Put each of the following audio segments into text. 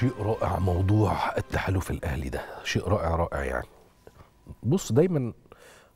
شيء رائع موضوع التحالف الاهلي ده شيء رائع رائع يعني بص دايما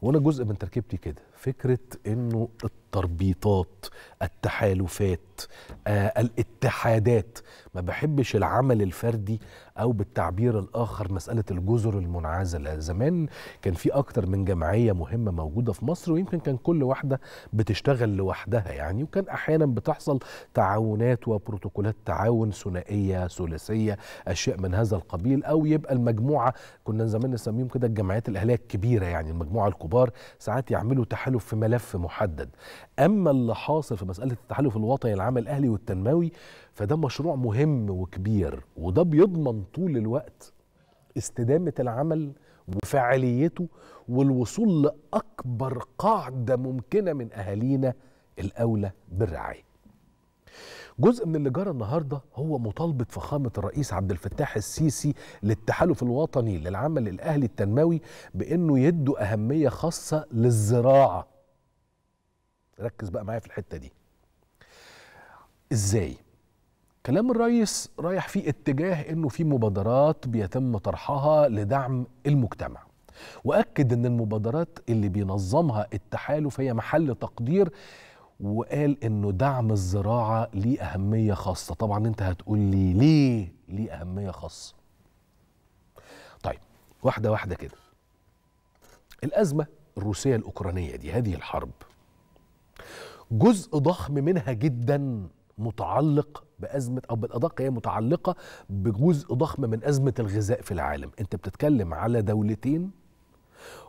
وانا جزء من تركيبتي كده فكره انه التربيطات التحالفات آه، الاتحادات ما بحبش العمل الفردي او بالتعبير الاخر مساله الجزر المنعزله زمان كان في اكتر من جمعيه مهمه موجوده في مصر ويمكن كان كل واحده بتشتغل لوحدها يعني وكان احيانا بتحصل تعاونات وبروتوكولات تعاون ثنائيه ثلاثيه اشياء من هذا القبيل او يبقى المجموعه كنا زمان نسميهم كده الجمعيات الاهليه الكبيره يعني المجموعه الكبار ساعات يعملوا تحالف في ملف محدد اما اللي حاصل في مساله التحالف الوطني العام الاهلي والتنموي فده مشروع مهم وكبير وده بيضمن طول الوقت استدامه العمل وفعاليته والوصول لاكبر قاعده ممكنه من اهالينا الاولى بالرعايه جزء من اللي جرى النهارده هو مطالبه فخامه الرئيس عبد الفتاح السيسي للتحالف الوطني للعمل الاهلي التنموي بانه يدوا اهميه خاصه للزراعه ركز بقى معايا في الحته دي ازاي كلام الرئيس رايح في اتجاه انه في مبادرات بيتم طرحها لدعم المجتمع واكد ان المبادرات اللي بينظمها التحالف هي محل تقدير وقال انه دعم الزراعه ليه اهميه خاصه طبعا انت هتقول لي ليه ليه اهميه خاصه طيب واحده واحده كده الازمه الروسيه الاوكرانيه دي هذه الحرب جزء ضخم منها جدا متعلق بأزمة أو بالأدق هي متعلقة بجزء ضخم من أزمة الغذاء في العالم أنت بتتكلم على دولتين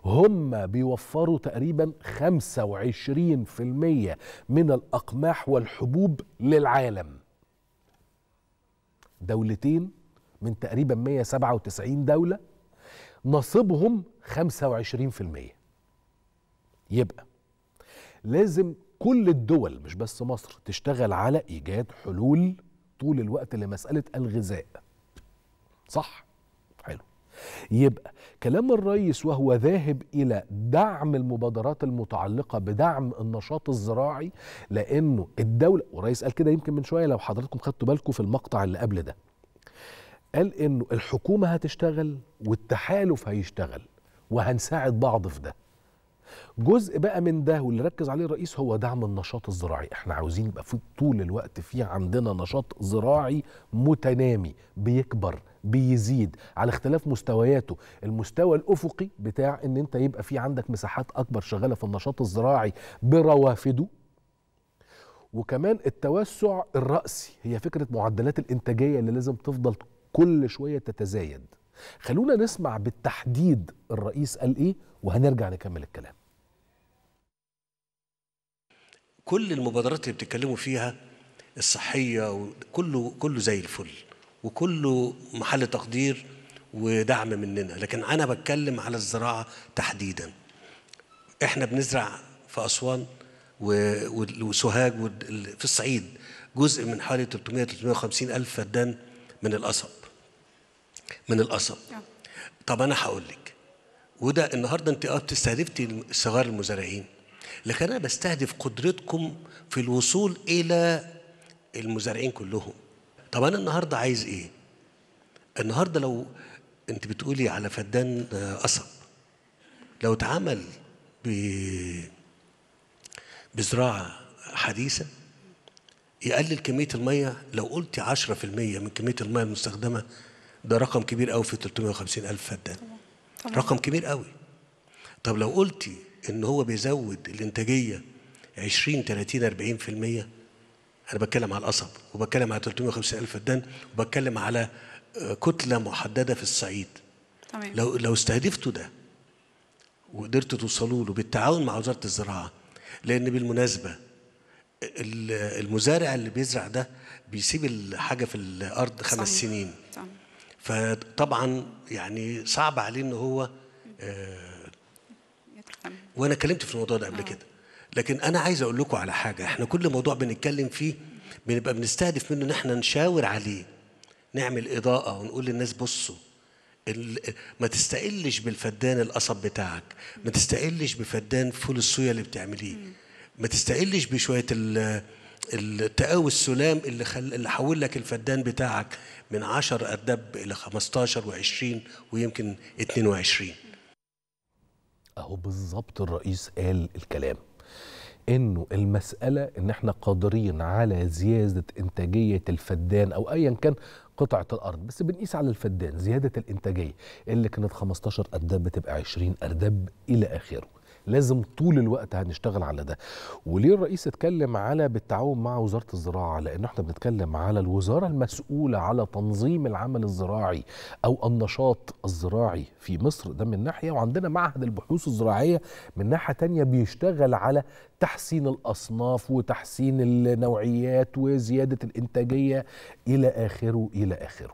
هم بيوفروا تقريبا 25% من الأقماح والحبوب للعالم دولتين من تقريبا 197 دولة نصيبهم 25% يبقى لازم كل الدول مش بس مصر تشتغل على ايجاد حلول طول الوقت لمساله الغذاء صح حلو يبقى كلام الرئيس وهو ذاهب الى دعم المبادرات المتعلقه بدعم النشاط الزراعي لانه الدوله والرئيس قال كده يمكن من شويه لو حضراتكم خدتوا بالكم في المقطع اللي قبل ده قال انه الحكومه هتشتغل والتحالف هيشتغل وهنساعد بعض في ده جزء بقى من ده واللي ركز عليه الرئيس هو دعم النشاط الزراعي احنا عاوزين يبقى في طول الوقت في عندنا نشاط زراعي متنامي بيكبر بيزيد على اختلاف مستوياته المستوى الافقي بتاع ان انت يبقى في عندك مساحات اكبر شغاله في النشاط الزراعي بروافده وكمان التوسع الراسي هي فكره معدلات الانتاجيه اللي لازم تفضل كل شويه تتزايد خلونا نسمع بالتحديد الرئيس قال ايه وهنرجع نكمل الكلام كل المبادرات اللي بتتكلموا فيها الصحيه كله كله زي الفل وكله محل تقدير ودعم مننا لكن انا بتكلم على الزراعه تحديدا احنا بنزرع في اسوان وسوهاج في الصعيد جزء من حوالي 300 350 الف فدان من القصب من القصب آه. طب انا هقول لك وده النهارده انت اه بتستهدفتي صغار المزارعين لكن أنا بستهدف قدرتكم في الوصول إلى المزارعين كلهم طب أنا النهاردة عايز إيه؟ النهاردة لو أنت بتقولي على فدان قصب لو اتعمل بزراعة حديثة يقلل كمية المية لو قلتي 10% من كمية المية المستخدمة ده رقم كبير قوي في 350 ألف فدان رقم كبير قوي طب لو قلتي ان هو بيزود الانتاجيه 20 30 40% انا بتكلم على القصب وبتكلم على 350 الف فدان وبتكلم على آه، كتله محدده في الصعيد طبعا. لو لو استهدفتوا ده وقدرتوا توصلوا له بالتعاون مع وزاره الزراعه لان بالمناسبه المزارع اللي بيزرع ده بيسيب الحاجه في الارض خمس صحيح. سنين طبعا. فطبعا يعني صعب عليه ان هو آه وانا اتكلمت في الموضوع ده قبل آه. كده لكن انا عايز اقول لكم على حاجه احنا كل موضوع بنتكلم فيه بنبقى بنستهدف منه ان احنا نشاور عليه نعمل اضاءه ونقول للناس بصوا ما تستقلش بالفدان القصب بتاعك ما تستقلش بفدان فول الصويا اللي بتعمليه ما تستقلش بشويه التقاوي السلام اللي خل... اللي حول لك الفدان بتاعك من 10 اردب الى 15 و20 ويمكن 22 اهو بالظبط الرئيس قال الكلام انه المساله ان احنا قادرين على زياده انتاجيه الفدان او ايا كان قطعه الارض بس بنقيس على الفدان زياده الانتاجيه اللي كانت 15 ارداب بتبقى 20 ارداب الى اخره لازم طول الوقت هنشتغل على ده وليه الرئيس اتكلم على بالتعاون مع وزاره الزراعه لان احنا بنتكلم على الوزاره المسؤوله على تنظيم العمل الزراعي او النشاط الزراعي في مصر ده من ناحيه وعندنا معهد البحوث الزراعيه من ناحيه تانية بيشتغل على تحسين الاصناف وتحسين النوعيات وزياده الانتاجيه الى اخره الى اخره